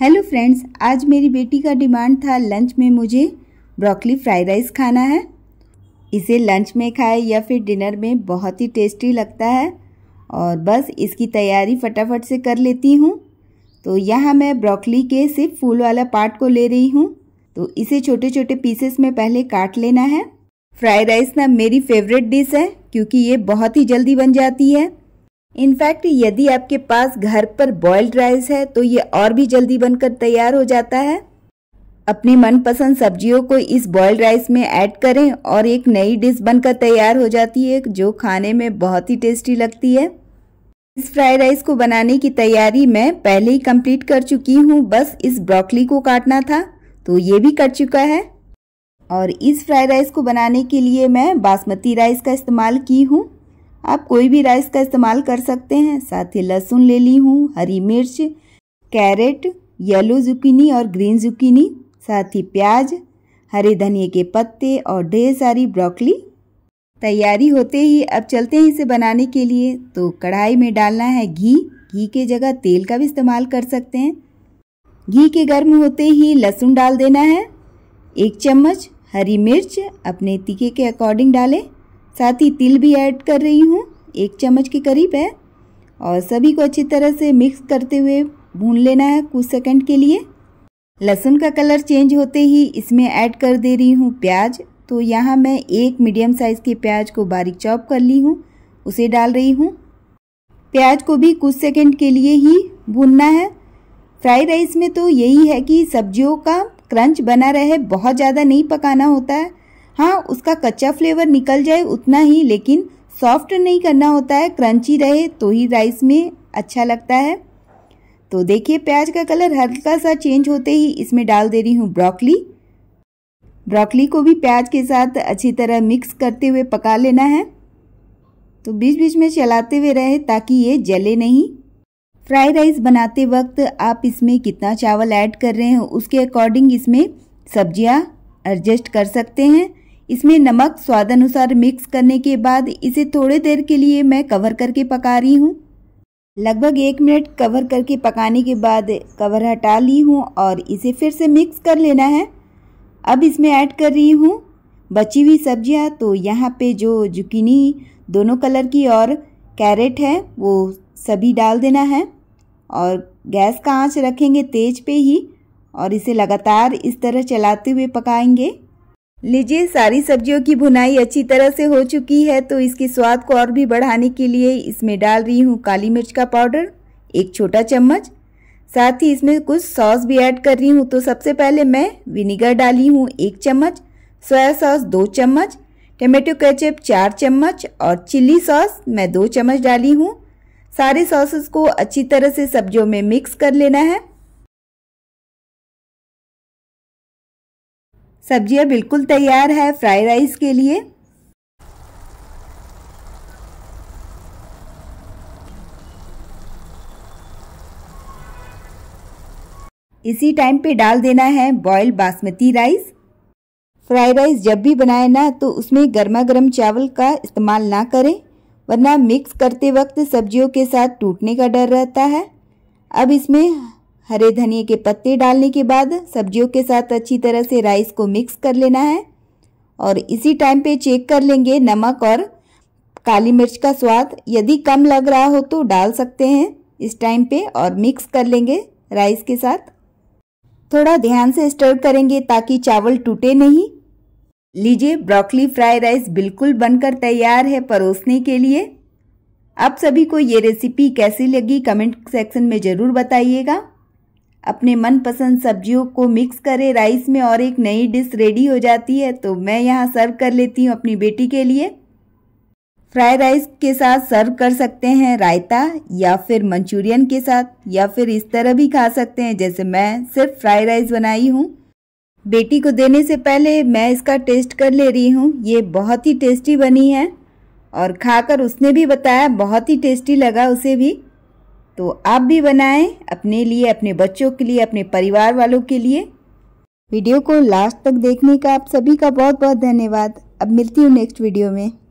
hello friends आज मेरी बेटी का डिमांड था लंच में मुझे ब्रोकली फ्राई राइस खाना है इसे लंच में खाए या फिर डिनर में बहुत ही टेस्टी लगता है और बस इसकी तैयारी फटाफट से कर लेती हूँ तो यहाँ मैं ब्रोकली के सिर्फ फूल वाला पार्ट को ले रही हूँ तो इसे छोटे छोटे पीसेस में पहले काट लेना है फ्राइड राइस ना मेरी फेवरेट डिश है क्योंकि ये बहुत ही जल्दी बन जाती है इनफैक्ट यदि आपके पास घर पर बॉयल्ड राइस है तो ये और भी जल्दी बनकर तैयार हो जाता है अपनी मनपसंद सब्जियों को इस बॉयल्ड राइस में ऐड करें और एक नई डिश बनकर तैयार हो जाती है जो खाने में बहुत ही टेस्टी लगती है इस फ्राइड राइस को बनाने की तैयारी मैं पहले ही कंप्लीट कर चुकी हूँ बस इस ब्रोकली को काटना था तो ये भी कट चुका है और इस फ्राइड राइस को बनाने के लिए मैं बासमती राइस का इस्तेमाल की हूँ आप कोई भी राइस का इस्तेमाल कर सकते हैं साथ ही लहसुन ले ली हूँ हरी मिर्च कैरेट येलो जुकीनी और ग्रीन जुकीनी साथ ही प्याज हरे धनिए के पत्ते और ढेर सारी ब्रोकली तैयारी होते ही अब चलते हैं इसे बनाने के लिए तो कढ़ाई में डालना है घी घी के जगह तेल का भी इस्तेमाल कर सकते हैं घी के गर्म होते ही लहसुन डाल देना है एक चम्मच हरी मिर्च अपने तीखे के अकॉर्डिंग डालें साथ ही तिल भी ऐड कर रही हूँ एक चम्मच के करीब है और सभी को अच्छी तरह से मिक्स करते हुए भून लेना है कुछ सेकंड के लिए लहसुन का कलर चेंज होते ही इसमें ऐड कर दे रही हूँ प्याज तो यहाँ मैं एक मीडियम साइज़ के प्याज को बारीक चॉप कर ली हूँ उसे डाल रही हूँ प्याज को भी कुछ सेकंड के लिए ही भूनना है फ्राई राइस में तो यही है कि सब्जियों का क्रंच बना रहे बहुत ज़्यादा नहीं पकाना होता है हाँ उसका कच्चा फ्लेवर निकल जाए उतना ही लेकिन सॉफ्ट नहीं करना होता है क्रंची रहे तो ही राइस में अच्छा लगता है तो देखिए प्याज का कलर हल्का सा चेंज होते ही इसमें डाल दे रही हूँ ब्रोकली ब्रोकली को भी प्याज के साथ अच्छी तरह मिक्स करते हुए पका लेना है तो बीच बीच में चलाते हुए रहे ताकि ये जले नहीं फ्राई राइस बनाते वक्त आप इसमें कितना चावल ऐड कर रहे हो उसके अकॉर्डिंग इसमें सब्जियां एडजस्ट कर सकते हैं इसमें नमक स्वाद अनुसार मिक्स करने के बाद इसे थोड़ी देर के लिए मैं कवर करके पका रही हूँ लगभग एक मिनट कवर करके पकाने के बाद कवर हटा ली हूँ और इसे फिर से मिक्स कर लेना है अब इसमें ऐड कर रही हूँ बची हुई सब्जियाँ तो यहाँ पे जो जुकीनी दोनों कलर की और कैरेट है वो सभी डाल देना है और गैस का आँच रखेंगे तेज पे ही और इसे लगातार इस तरह चलाते हुए पकाएंगे लीजिए सारी सब्जियों की भुनाई अच्छी तरह से हो चुकी है तो इसके स्वाद को और भी बढ़ाने के लिए इसमें डाल रही हूँ काली मिर्च का पाउडर एक छोटा चम्मच साथ ही इसमें कुछ सॉस भी ऐड कर रही हूँ तो सबसे पहले मैं विनीगर डाली हूँ एक चम्मच सोया सॉस दो चम्मच टमेटो केचप चार चम्मच और चिल्ली सॉस मैं दो चम्मच डाली हूँ सारे सॉसेस को अच्छी तरह से सब्जियों में मिक्स कर लेना है सब्जियां बिल्कुल तैयार है फ्राई राइस के लिए इसी टाइम पे डाल देना है boil basmati rice fry rice जब भी बनाए ना तो उसमें गर्मा गर्म चावल का इस्तेमाल ना करें वरना मिक्स करते वक्त सब्जियों के साथ टूटने का डर रहता है अब इसमें हरे धनिए के पत्ते डालने के बाद सब्जियों के साथ अच्छी तरह से राइस को मिक्स कर लेना है और इसी टाइम पे चेक कर लेंगे नमक और काली मिर्च का स्वाद यदि कम लग रहा हो तो डाल सकते हैं इस टाइम पे और मिक्स कर लेंगे राइस के साथ थोड़ा ध्यान से स्टर करेंगे ताकि चावल टूटे नहीं लीजिए ब्रोकली फ्राई राइस बिल्कुल बनकर तैयार है परोसने के लिए आप सभी को ये रेसिपी कैसी लगी कमेंट सेक्शन में ज़रूर बताइएगा अपने मनपसंद सब्जियों को मिक्स करें राइस में और एक नई डिश रेडी हो जाती है तो मैं यहाँ सर्व कर लेती हूँ अपनी बेटी के लिए फ्राई राइस के साथ सर्व कर सकते हैं रायता या फिर मंचूरियन के साथ या फिर इस तरह भी खा सकते हैं जैसे मैं सिर्फ फ्राई राइस बनाई हूँ बेटी को देने से पहले मैं इसका टेस्ट कर ले रही हूँ ये बहुत ही टेस्टी बनी है और खाकर उसने भी बताया बहुत ही टेस्टी लगा उसे भी तो आप भी बनाएं अपने लिए अपने बच्चों के लिए अपने परिवार वालों के लिए वीडियो को लास्ट तक देखने का आप सभी का बहुत बहुत धन्यवाद अब मिलती हूँ नेक्स्ट वीडियो में